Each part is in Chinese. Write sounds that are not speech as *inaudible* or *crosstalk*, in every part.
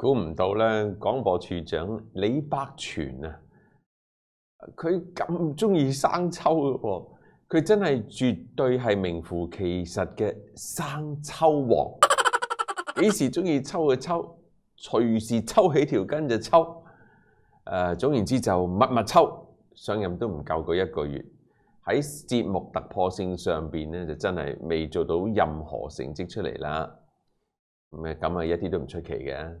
估唔到咧，廣播處長李百全啊，佢咁中意生抽嘅喎，佢真系絕對係名副其實嘅生抽王。*laughs* 幾時中意抽就抽，隨時抽起條筋就抽。誒，總言之就密密抽。上任都唔夠嗰一個月，喺節目突破性上邊咧，就真係未做到任何成績出嚟啦。咁啊，一啲都唔出奇嘅。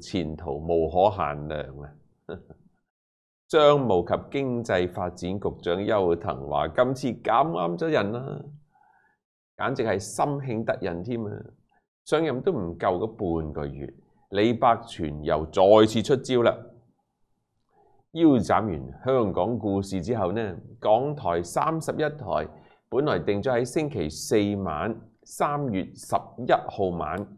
前途無可限量啊！帳 *laughs* 務及經濟發展局長邱騰華今次揀啱咗人啦，簡直係心慶得人添啊！上任都唔夠嗰半個月，李百全又再次出招啦！腰斬完香港故事之後呢？港台三十一台本來定咗喺星期四晚三月十一號晚。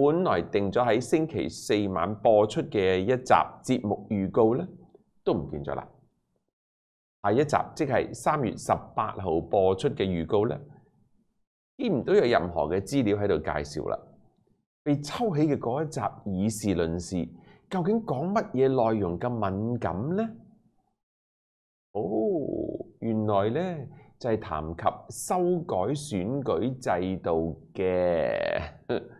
本来定咗喺星期四晚播出嘅一集节目预告咧，都唔见咗啦。下一集即系三月十八号播出嘅预告咧，见唔到有任何嘅资料喺度介绍啦。被抽起嘅嗰一集以事论事，究竟讲乜嘢内容咁敏感呢？哦，原来咧就系谈及修改选举制度嘅。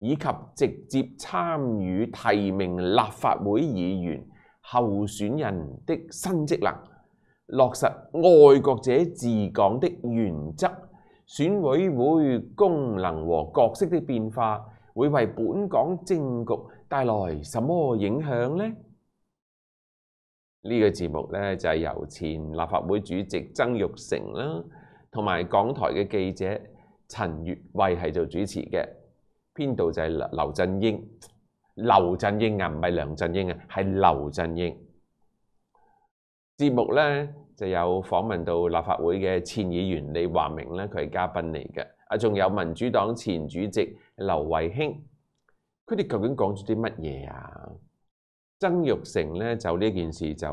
以及直接参与提名立法会议员候选人的新职能，落实爱国者治港的原则，选委会功能和角色的变化，会为本港政局带来什么影响呢？呢个节目咧就是、由前立法会主席曾钰成啦，同埋港台嘅记者陈月慧係做主持嘅。邊度就係劉振英？劉振英啊，唔係梁振英啊，係劉振英。節目咧就有訪問到立法會嘅前議員李華明咧，佢係嘉賓嚟嘅。啊，仲有民主黨前主席劉慧卿，佢哋究竟講咗啲乜嘢啊？曾玉成咧就呢件事就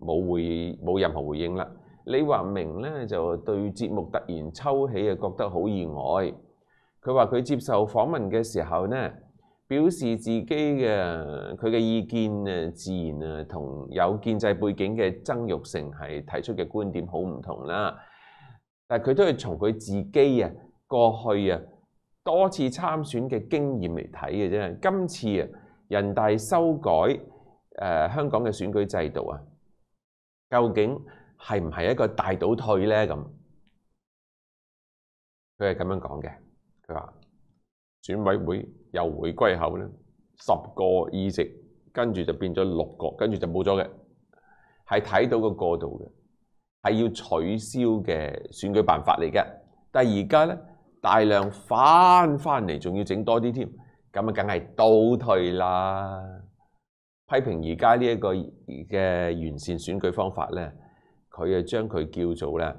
冇回冇任何回應啦。李華明咧就對節目突然抽起啊，覺得好意外。佢話佢接受訪問嘅時候呢，表示自己嘅佢嘅意見诶，自然啊同有建制背景嘅曾玉成係提出嘅觀點好唔同啦。但佢都係從佢自己啊过去啊多次參選嘅經驗嚟睇嘅啫。今次啊人大修改诶香港嘅選舉制度啊，究竟係唔係一個大倒退呢？咁佢係咁樣講嘅。佢話選委會又回歸後咧，十個議席跟住就變咗六個，跟住就冇咗嘅，係睇到個過渡嘅，係要取消嘅選舉辦法嚟嘅。但係而家咧大量翻翻嚟，仲要整多啲添，咁啊梗係倒退啦。批評而家呢一個嘅完善選舉方法咧，佢啊將佢叫做咧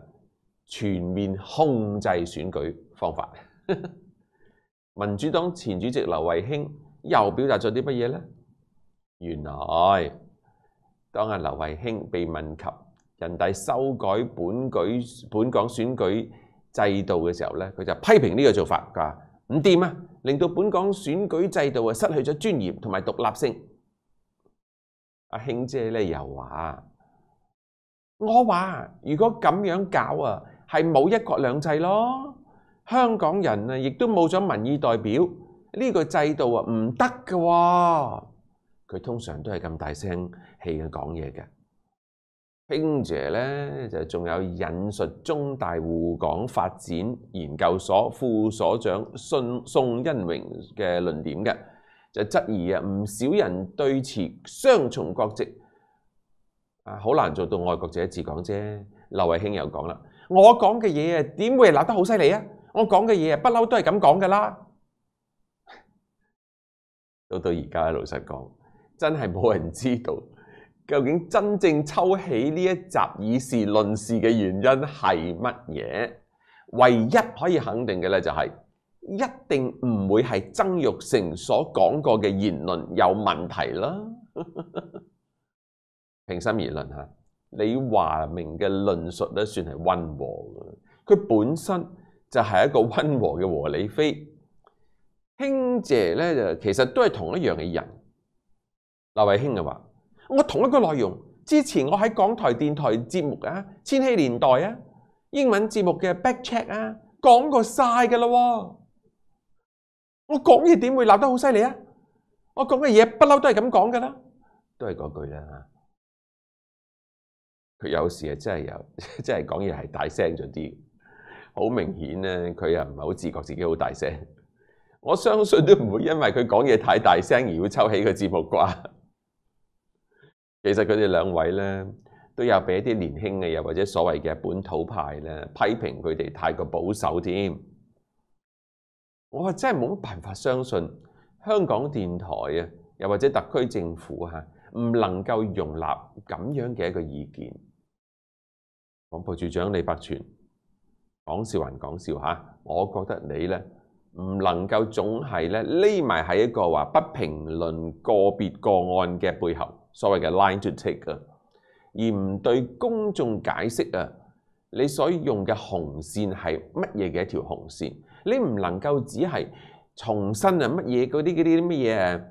全面控制選舉方法。*laughs* 民主党前主席刘慧卿又表达咗啲乜嘢咧？原来当阿刘慧卿被问及人大修改本举本港选举制度嘅时候咧，佢就批评呢个做法，佢话掂点啊？令到本港选举制度啊失去咗专业同埋独立性。阿兄姐咧又话：我话如果咁样搞啊，系冇一国两制咯。香港人啊，亦都冇咗民意代表呢個制度啊，唔得嘅喎。佢通常都係咁大聲氣咁講嘢嘅。兄姐咧就仲有引述中大互港發展研究所副所長宋宋恩榮嘅論點嘅，就質疑啊，唔少人對持雙重國籍啊，好難做到愛國者治港啫。劉慧卿又講啦，我講嘅嘢啊，點會鬧得好犀利啊？我讲嘅嘢不嬲都系咁讲噶啦，*laughs* 到到而家老实讲，真系冇人知道究竟真正抽起呢一集以事论事嘅原因系乜嘢。唯一可以肯定嘅咧，就系一定唔会系曾玉成所讲过嘅言论有问题啦。*laughs* 平心而论吓，李华明嘅论述咧算系温和嘅，佢本身。就系一个温和嘅和李飞，兄姐咧就其实都系同一样嘅人。刘慧卿就话：我同一个内容，之前我喺港台电台节目啊、千禧年代啊、英文节目嘅 back check 啊讲过晒噶啦。我讲嘢点会闹得好犀利啊？我讲嘅嘢不嬲都系咁讲噶啦，都系嗰句啦吓。佢有时啊真系有，*laughs* 真系讲嘢系大声咗啲。好明顯咧，佢又唔係好自覺，自己好大聲。我相信都唔會因為佢講嘢太大聲而會抽起個字幕啩。其實佢哋兩位咧，都有俾一啲年輕嘅又或者所謂嘅本土派咧批評佢哋太過保守添。我真係冇乜辦法相信香港電台啊，又或者特區政府嚇唔能夠容納咁樣嘅一個意見。廣播處長李伯全。講笑還講笑嚇，我覺得你咧唔能夠總係咧匿埋喺一個話不評論個別個案嘅背後，所謂嘅 line to take 啊，而唔對公眾解釋啊，你所用嘅紅線係乜嘢嘅一條紅線，你唔能夠只係重新啊乜嘢嗰啲嗰啲乜嘢，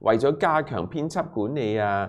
為咗加強編輯管理啊。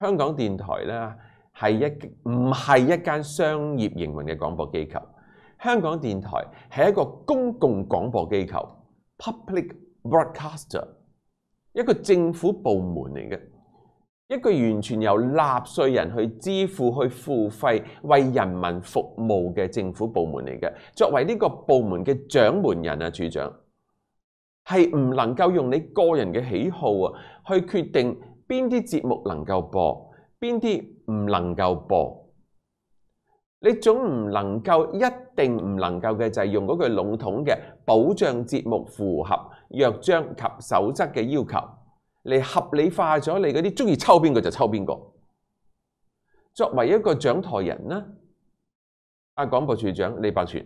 香港电台咧系一唔系一间商业营运嘅广播机构。香港电台系一个公共广播机构 （public broadcaster），一个政府部门嚟嘅，一个完全由纳税人去支付、去付费为人民服务嘅政府部门嚟嘅。作为呢个部门嘅掌门人啊，处长系唔能够用你个人嘅喜好啊去决定。边啲节目能够播，边啲唔能够播？你总唔能够一定唔能够嘅就用嗰句笼统嘅保障节目符合约章及守则嘅要求嚟合理化咗你嗰啲中意抽边个就抽边个。作为一个掌台人呢，阿广播处长李伯全，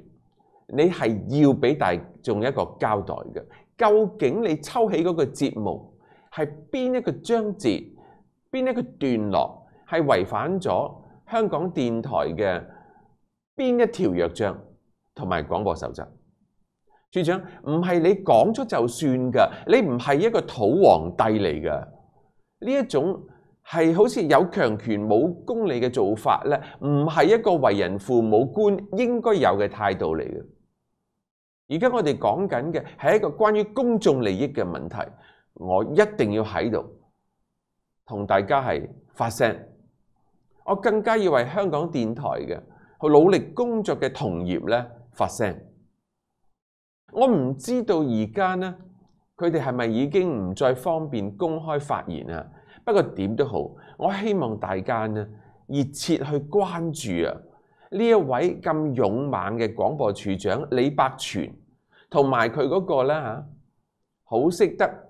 你系要俾大众一个交代嘅，究竟你抽起嗰个节目？系边一个章节、边一个段落，系违反咗香港电台嘅边一条约章同埋广播守则？处长，唔系你讲咗就算噶，你唔系一个土皇帝嚟噶。呢一种系好似有强权冇公理嘅做法咧，唔系一个为人父母官应该有嘅态度嚟嘅。而家我哋讲紧嘅系一个关于公众利益嘅问题。我一定要喺度同大家系发声，我更加要为香港电台嘅去努力工作嘅同业咧发声。我唔知道而家咧，佢哋系咪已经唔再方便公开发言啊？不过点都好，我希望大家呢热切去关注啊呢一位咁勇猛嘅广播处长李伯全，同埋佢嗰个咧吓，好识得。